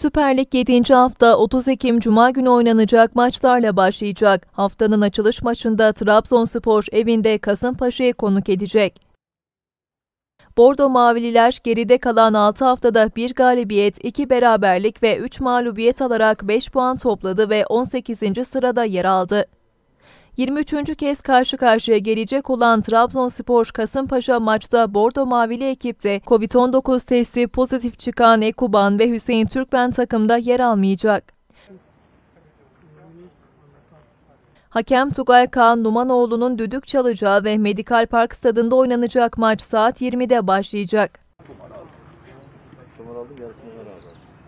Süper Lig 7. hafta 30 Ekim Cuma günü oynanacak maçlarla başlayacak. Haftanın açılış maçında Trabzonspor evinde Kasımpaşa'yı konuk edecek. Bordo Mavililer geride kalan 6 haftada 1 galibiyet, 2 beraberlik ve 3 mağlubiyet alarak 5 puan topladı ve 18. sırada yer aldı. 23. kez karşı karşıya gelecek olan Trabzonspor Kasımpaşa maçta Bordo Mavili ekipte COVID-19 testi pozitif çıkan Ekuban ve Hüseyin Türkmen takımda yer almayacak. Hakem Tugay Kaan Numanoğlu'nun düdük çalacağı ve Medikal Park stadında oynanacak maç saat 20'de başlayacak. Numaralı yarısını ver abi.